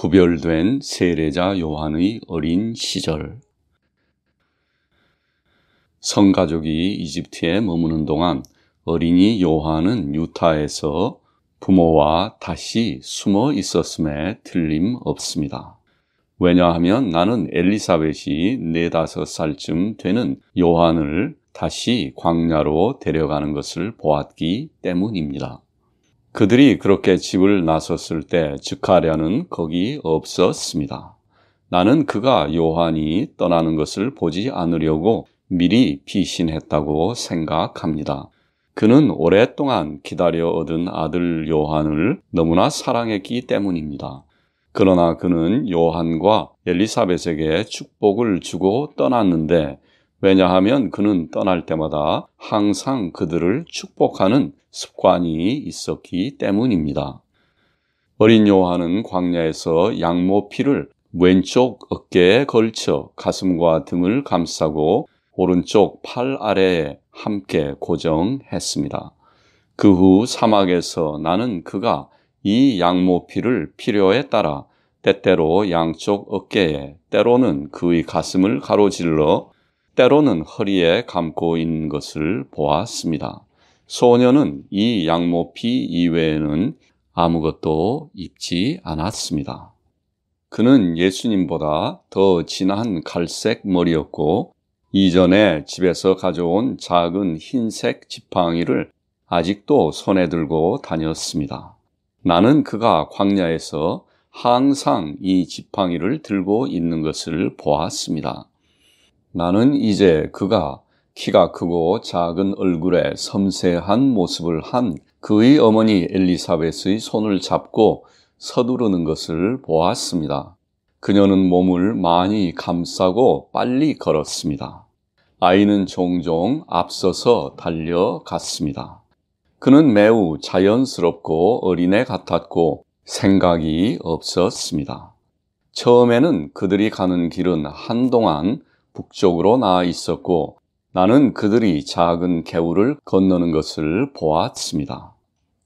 구별된 세례자 요한의 어린 시절 성가족이 이집트에 머무는 동안 어린이 요한은 유타에서 부모와 다시 숨어 있었음에 틀림없습니다. 왜냐하면 나는 엘리사벳이 네다섯 살쯤 되는 요한을 다시 광야로 데려가는 것을 보았기 때문입니다. 그들이 그렇게 집을 나섰을 때 즉하려는 거기 없었습니다. 나는 그가 요한이 떠나는 것을 보지 않으려고 미리 피신했다고 생각합니다. 그는 오랫동안 기다려 얻은 아들 요한을 너무나 사랑했기 때문입니다. 그러나 그는 요한과 엘리사벳에게 축복을 주고 떠났는데 왜냐하면 그는 떠날 때마다 항상 그들을 축복하는 습관이 있었기 때문입니다. 어린 요한은 광야에서 양모피를 왼쪽 어깨에 걸쳐 가슴과 등을 감싸고 오른쪽 팔 아래에 함께 고정했습니다. 그 후 사막에서 나는 그가 이 양모피를 필요에 따라 때때로 양쪽 어깨에 때로는 그의 가슴을 가로질러 때로는 허리에 감고 있는 것을 보았습니다. 소녀는 이 양모피 이외에는 아무것도 입지 않았습니다. 그는 예수님보다 더 진한 갈색 머리였고 이전에 집에서 가져온 작은 흰색 지팡이를 아직도 손에 들고 다녔습니다. 나는 그가 광야에서 항상 이 지팡이를 들고 있는 것을 보았습니다. 나는 이제 그가 키가 크고 작은 얼굴에 섬세한 모습을 한 그의 어머니 엘리사벳의 손을 잡고 서두르는 것을 보았습니다. 그녀는 몸을 많이 감싸고 빨리 걸었습니다. 아이는 종종 앞서서 달려갔습니다. 그는 매우 자연스럽고 어린애 같았고 생각이 없었습니다. 처음에는 그들이 가는 길은 한동안 북쪽으로 나아 있었고 나는 그들이 작은 개울을 건너는 것을 보았습니다.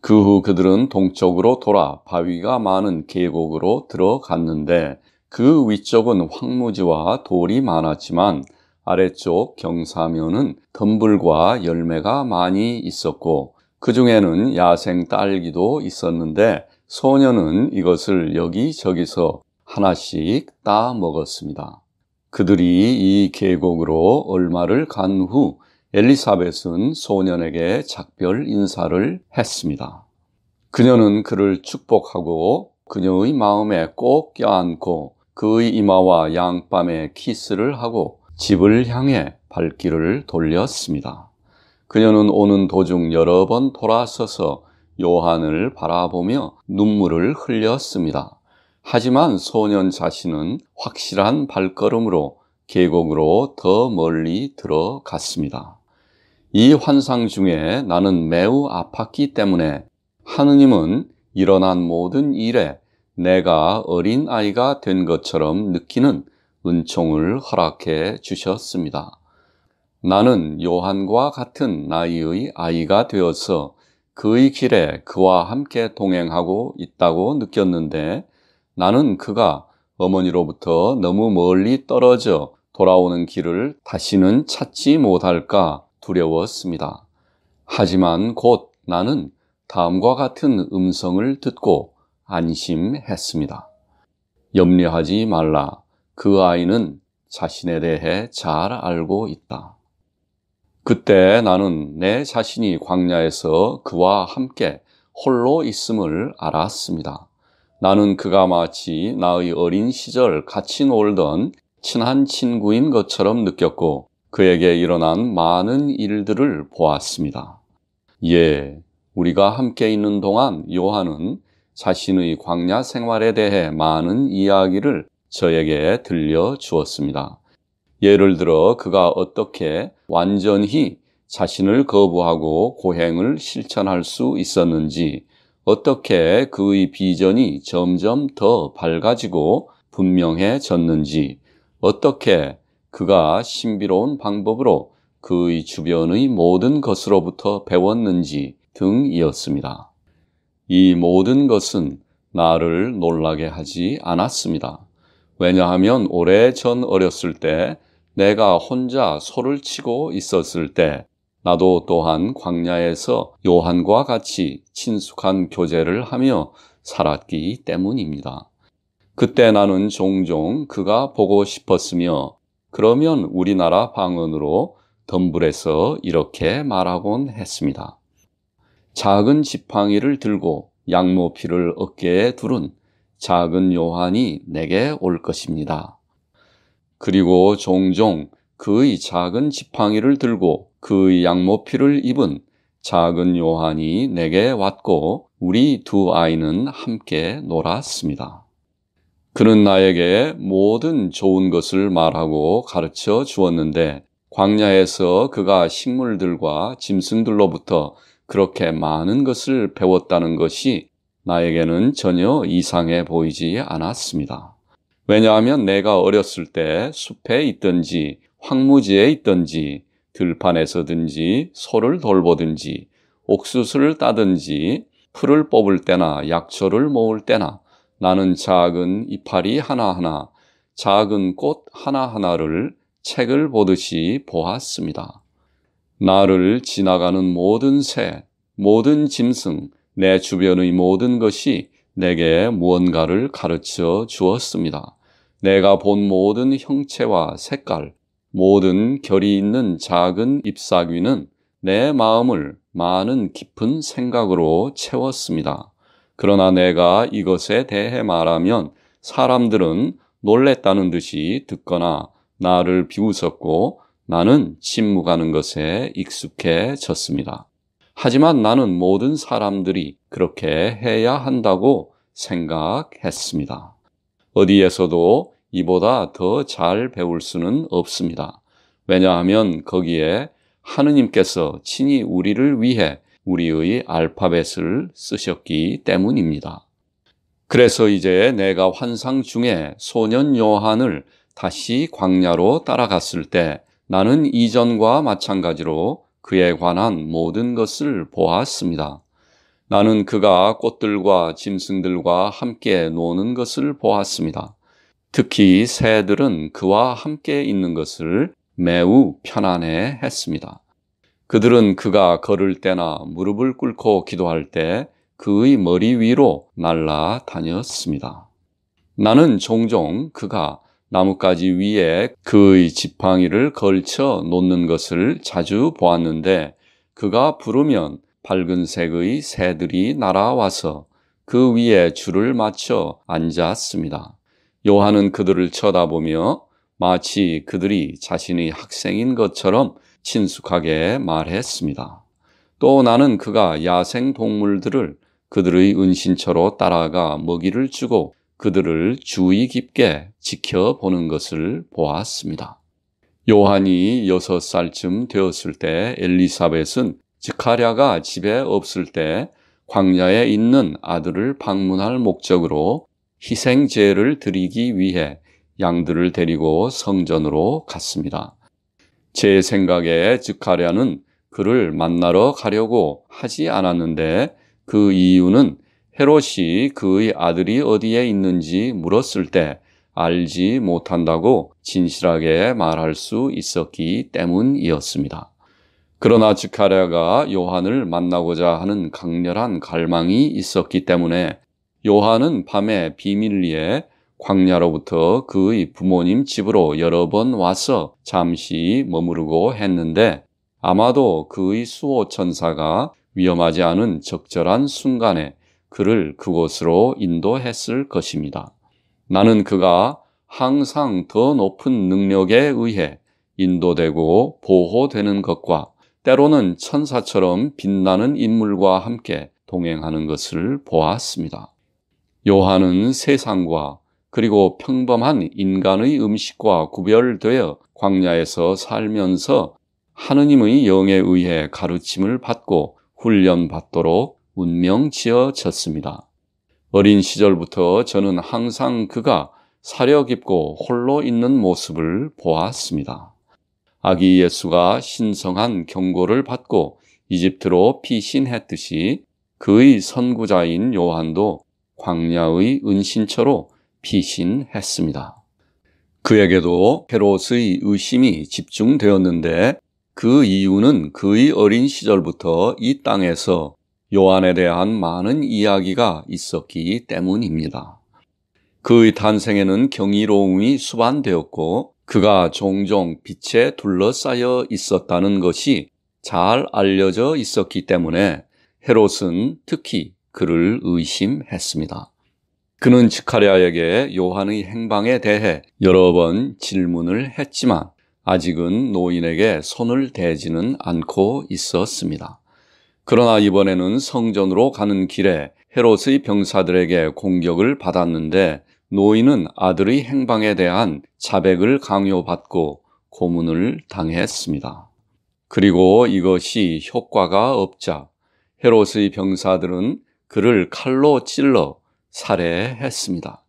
그 후 그들은 동쪽으로 돌아 바위가 많은 계곡으로 들어갔는데 그 위쪽은 황무지와 돌이 많았지만 아래쪽 경사면은 덤불과 열매가 많이 있었고 그 중에는 야생 딸기도 있었는데 소녀는 이것을 여기저기서 하나씩 따 먹었습니다. 그들이 이 계곡으로 얼마를 간 후 엘리사벳은 소년에게 작별 인사를 했습니다. 그녀는 그를 축복하고 그녀의 마음에 꼭 껴안고 그의 이마와 양밤에 키스를 하고 집을 향해 발길을 돌렸습니다. 그녀는 오는 도중 여러 번 돌아서서 요한을 바라보며 눈물을 흘렸습니다. 하지만 소년 자신은 확실한 발걸음으로 계곡으로 더 멀리 들어갔습니다. 이 환상 중에 나는 매우 아팠기 때문에 하느님은 일어난 모든 일에 내가 어린 아이가 된 것처럼 느끼는 은총을 허락해 주셨습니다. 나는 요한과 같은 나이의 아이가 되어서 그의 길에 그와 함께 동행하고 있다고 느꼈는데 나는 그가 어머니로부터 너무 멀리 떨어져 돌아오는 길을 다시는 찾지 못할까 두려웠습니다. 하지만 곧 나는 다음과 같은 음성을 듣고 안심했습니다. 염려하지 말라. 그 아이는 자신에 대해 잘 알고 있다. 그때 나는 내 자신이 광야에서 그와 함께 홀로 있음을 알았습니다. 나는 그가 마치 나의 어린 시절 같이 놀던 친한 친구인 것처럼 느꼈고 그에게 일어난 많은 일들을 보았습니다. 예, 우리가 함께 있는 동안 요한은 자신의 광야 생활에 대해 많은 이야기를 저에게 들려주었습니다. 예를 들어 그가 어떻게 완전히 자신을 거부하고 고행을 실천할 수 있었는지 어떻게 그의 비전이 점점 더 밝아지고 분명해졌는지, 어떻게 그가 신비로운 방법으로 그의 주변의 모든 것으로부터 배웠는지 등이었습니다. 이 모든 것은 나를 놀라게 하지 않았습니다. 왜냐하면 오래 전 어렸을 때 내가 혼자 소를 치고 있었을 때 나도 또한 광야에서 요한과 같이 친숙한 교제를 하며 살았기 때문입니다. 그때 나는 종종 그가 보고 싶었으며 그러면 우리나라 방언으로 덤불에서 이렇게 말하곤 했습니다. 작은 지팡이를 들고 양모피를 어깨에 두른 작은 요한이 내게 올 것입니다. 그리고 종종 그의 작은 지팡이를 들고 그 양모피를 입은 작은 요한이 내게 왔고 우리 두 아이는 함께 놀았습니다. 그는 나에게 모든 좋은 것을 말하고 가르쳐 주었는데 광야에서 그가 식물들과 짐승들로부터 그렇게 많은 것을 배웠다는 것이 나에게는 전혀 이상해 보이지 않았습니다. 왜냐하면 내가 어렸을 때 숲에 있든지 황무지에 있든지 들판에서든지 소를 돌보든지 옥수수를 따든지 풀을 뽑을 때나 약초를 모을 때나 나는 작은 이파리 하나하나 작은 꽃 하나하나를 책을 보듯이 보았습니다. 나를 지나가는 모든 새, 모든 짐승, 내 주변의 모든 것이 내게 무언가를 가르쳐 주었습니다. 내가 본 모든 형체와 색깔, 모든 결이 있는 작은 잎사귀는 내 마음을 많은 깊은 생각으로 채웠습니다. 그러나 내가 이것에 대해 말하면 사람들은 놀랬다는 듯이 듣거나 나를 비웃었고 나는 침묵하는 것에 익숙해졌습니다. 하지만 나는 모든 사람들이 그렇게 해야 한다고 생각했습니다. 어디에서도 이보다 더 잘 배울 수는 없습니다. 왜냐하면 거기에 하느님께서 친히 우리를 위해 우리의 알파벳을 쓰셨기 때문입니다. 그래서 이제 내가 환상 중에 소년 요한을 다시 광야로 따라갔을 때 나는 이전과 마찬가지로 그에 관한 모든 것을 보았습니다. 나는 그가 꽃들과 짐승들과 함께 노는 것을 보았습니다. 특히 새들은 그와 함께 있는 것을 매우 편안해 했습니다. 그들은 그가 걸을 때나 무릎을 꿇고 기도할 때 그의 머리 위로 날아다녔습니다. 나는 종종 그가 나뭇가지 위에 그의 지팡이를 걸쳐 놓는 것을 자주 보았는데 그가 부르면 밝은색의 새들이 날아와서 그 위에 줄을 맞춰 앉았습니다. 요한은 그들을 쳐다보며 마치 그들이 자신의 학생인 것처럼 친숙하게 말했습니다. 또 나는 그가 야생 동물들을 그들의 은신처로 따라가 먹이를 주고 그들을 주의 깊게 지켜보는 것을 보았습니다. 요한이 6살쯤 되었을 때 엘리사벳은 즈카랴가 집에 없을 때 광야에 있는 아들을 방문할 목적으로 희생제를 드리기 위해 양들을 데리고 성전으로 갔습니다. 제 생각에 즉카랴는 그를 만나러 가려고 하지 않았는데 그 이유는 헤롯이 그의 아들이 어디에 있는지 물었을 때 알지 못한다고 진실하게 말할 수 있었기 때문이었습니다. 그러나 즉카랴가 요한을 만나고자 하는 강렬한 갈망이 있었기 때문에 요한은 밤에 비밀리에 광야로부터 그의 부모님 집으로 여러 번 와서 잠시 머무르고 했는데 아마도 그의 수호 천사가 위험하지 않은 적절한 순간에 그를 그곳으로 인도했을 것입니다. 나는 그가 항상 더 높은 능력에 의해 인도되고 보호되는 것과 때로는 천사처럼 빛나는 인물과 함께 동행하는 것을 보았습니다. 요한은 세상과 그리고 평범한 인간의 음식과 구별되어 광야에서 살면서 하느님의 영에 의해 가르침을 받고 훈련받도록 운명 지어졌습니다. 어린 시절부터 저는 항상 그가 사려 깊고 홀로 있는 모습을 보았습니다. 아기 예수가 신성한 경고를 받고 이집트로 피신했듯이 그의 선구자인 요한도 광야의 은신처로 피신했습니다. 그에게도 헤롯의 의심이 집중되었는데 그 이유는 그의 어린 시절부터 이 땅에서 요한에 대한 많은 이야기가 있었기 때문입니다. 그의 탄생에는 경이로움이 수반되었고 그가 종종 빛에 둘러싸여 있었다는 것이 잘 알려져 있었기 때문에 헤롯은 특히 그를 의심했습니다. 그는 지카리아에게 요한의 행방에 대해 여러 번 질문을 했지만 아직은 노인에게 손을 대지는 않고 있었습니다. 그러나 이번에는 성전으로 가는 길에 헤롯의 병사들에게 공격을 받았는데 노인은 아들의 행방에 대한 자백을 강요받고 고문을 당했습니다. 그리고 이것이 효과가 없자 헤롯의 병사들은 그를 칼로 찔러 살해했습니다.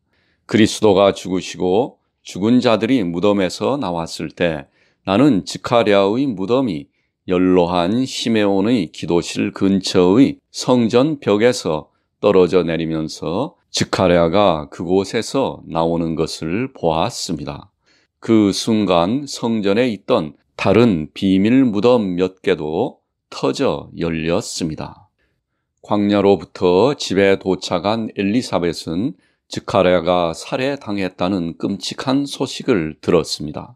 그리스도가 죽으시고 죽은 자들이 무덤에서 나왔을 때 나는 지카랴의 무덤이 연로한 시메온의 기도실 근처의 성전 벽에서 떨어져 내리면서 지카랴가 그곳에서 나오는 것을 보았습니다. 그 순간 성전에 있던 다른 비밀 무덤 몇 개도 터져 열렸습니다. 광야로부터 집에 도착한 엘리사벳은 즈카랴가 살해당했다는 끔찍한 소식을 들었습니다.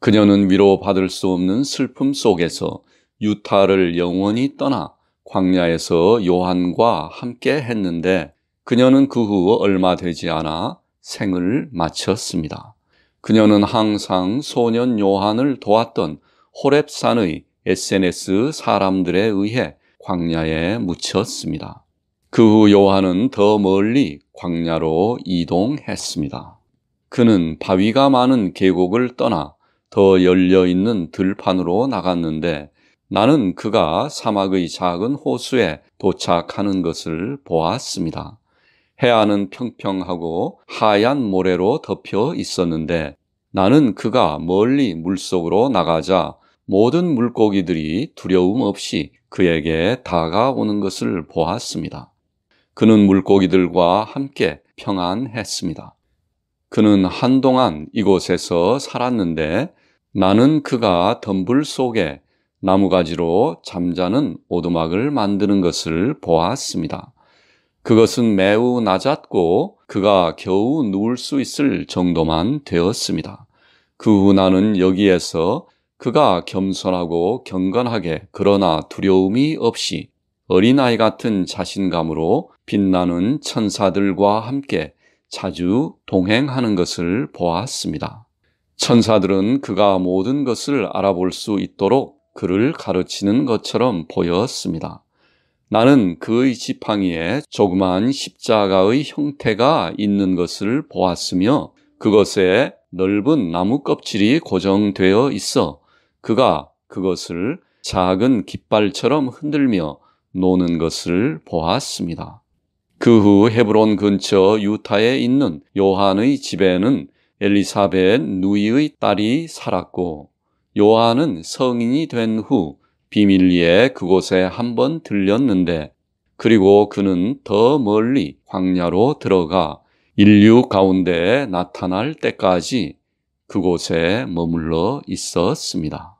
그녀는 위로받을 수 없는 슬픔 속에서 유타를 영원히 떠나 광야에서 요한과 함께 했는데 그녀는 그 후 얼마 되지 않아 생을 마쳤습니다. 그녀는 항상 소년 요한을 도왔던 호랩산의 SNS 사람들에 의해 광야에 묻혔습니다. 그 후 요한은 더 멀리 광야로 이동했습니다. 그는 바위가 많은 계곡을 떠나 더 열려 있는 들판으로 나갔는데 나는 그가 사막의 작은 호수에 도착하는 것을 보았습니다. 해안은 평평하고 하얀 모래로 덮여 있었는데 나는 그가 멀리 물속으로 나가자 모든 물고기들이 두려움 없이 그에게 다가오는 것을 보았습니다. 그는 물고기들과 함께 평안했습니다. 그는 한동안 이곳에서 살았는데 나는 그가 덤불 속에 나무가지로 잠자는 오두막을 만드는 것을 보았습니다. 그것은 매우 낮았고 그가 겨우 누울 수 있을 정도만 되었습니다. 그 후 나는 여기에서 그가 겸손하고 경건하게 그러나 두려움이 없이 어린아이 같은 자신감으로 빛나는 천사들과 함께 자주 동행하는 것을 보았습니다. 천사들은 그가 모든 것을 알아볼 수 있도록 그를 가르치는 것처럼 보였습니다. 나는 그의 지팡이에 조그만 십자가의 형태가 있는 것을 보았으며 그것에 넓은 나무 껍질이 고정되어 있어 그가 그것을 작은 깃발처럼 흔들며 노는 것을 보았습니다. 그 후 헤브론 근처 유타에 있는 요한의 집에는 엘리사벳 누이의 딸이 살았고 요한은 성인이 된 후 비밀리에 그곳에 한 번 들렸는데 그리고 그는 더 멀리 광야로 들어가 인류 가운데에 나타날 때까지 그곳에 머물러 있었습니다.